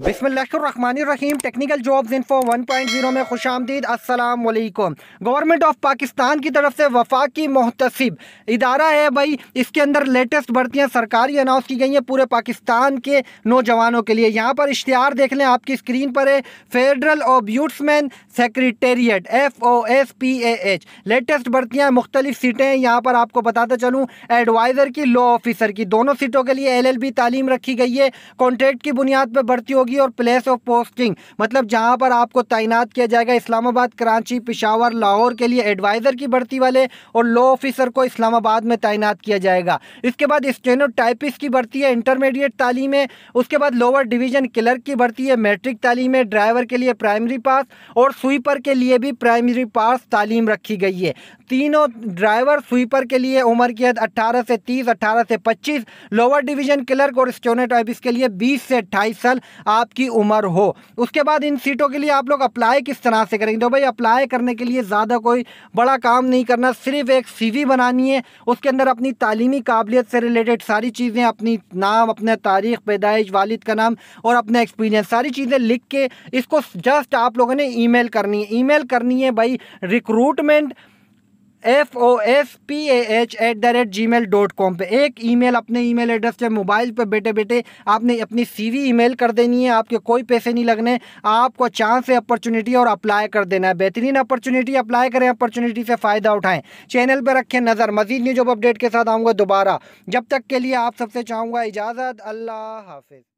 बिसमीम technical jobs info 1.0 में खुश आमदीद वालेकुम गवर्नमेंट ऑफ पाकिस्तान की तरफ से वफा की महतसिब इदारा है भाई इसके अंदर लेटेस्ट भर्तियाँ सरकारी अनाउंस की गई हैं पूरे पाकिस्तान के नौजवानों के लिए यहाँ पर इश्तहार देख लें आपकी स्क्रीन पर है federal ombudsman secretariat F O S P A H latest भर्तियाँ मुख्तलिफ सीटें हैं यहाँ पर आपको बताता चलूँ एडवाइज़र की लॉ ऑफिसर की दोनों सीटों के लिए एल एल बी तालीम रखी गई है कॉन्ट्रैक्ट की बुनियाद पर भर्ती होगी और प्लेस ऑफ पोस्टिंग मतलब जहां पर आपको तैनात किया जाएगा इस्लामाबाद कराची पिशावर लाहौर के लिए एडवाइज़र की भर्ती वाले और लॉ ऑफिसर को इस्लामाबाद में तैनात किया जाएगा इसके बाद स्टेनो टाइपिस की भर्ती है इंटरमीडिएट तालीम है उसके बाद लोअर डिवीज़न क्लर्क की भर्ती है मेट्रिक तालीम है ड्राइवर के लिए प्राइमरी पास और स्वीपर के लिए भी प्राइमरी पास तालीम रखी गई है तीनों ड्राइवर स्वीपर के लिए उम्र की हद अट्ठारह से तीस अट्ठारह से पच्चीस लोअर डिवीज़न क्लर्क और स्टोनेटाइपिस के लिए बीस से अट्ठाईस साल आपकी उम्र हो उसके बाद इन सीटों के लिए आप लोग अप्लाई किस तरह से करेंगे तो भाई अप्लाई करने के लिए ज़्यादा कोई बड़ा काम नहीं करना सिर्फ एक सी बनानी है उसके अंदर अपनी तालीमी काबिलियत से रिलेटेड सारी चीज़ें अपनी नाम अपना तारीख पैदाइश वालिद का नाम और अपना एक्सपीरियंस सारी चीज़ें लिख के इसको जस्ट आप लोगों ने ई करनी है ई करनी है भाई recruitment F O F P A H at the rate G mail dot com पर एक ई मेल अपने ई मेल एड्रेस पर मोबाइल पर बैठे बैठे आपने अपनी सी वी ई मेल कर देनी है आपके कोई पैसे नहीं लगने आपको चांस है अपॉर्चुनिटी और अप्लाई कर देना है बेहतरीन अपॉर्चुनिटी अप्लाई करें अपॉर्चुनिटी से फ़ायदा उठाएं चैनल पर रखें नज़र मजीद न्यूज अपडेट के साथ आऊँगा दोबारा जब तक के लिए आप सबसे चाहूँगा इजाज़त अल्लाह हाफिज़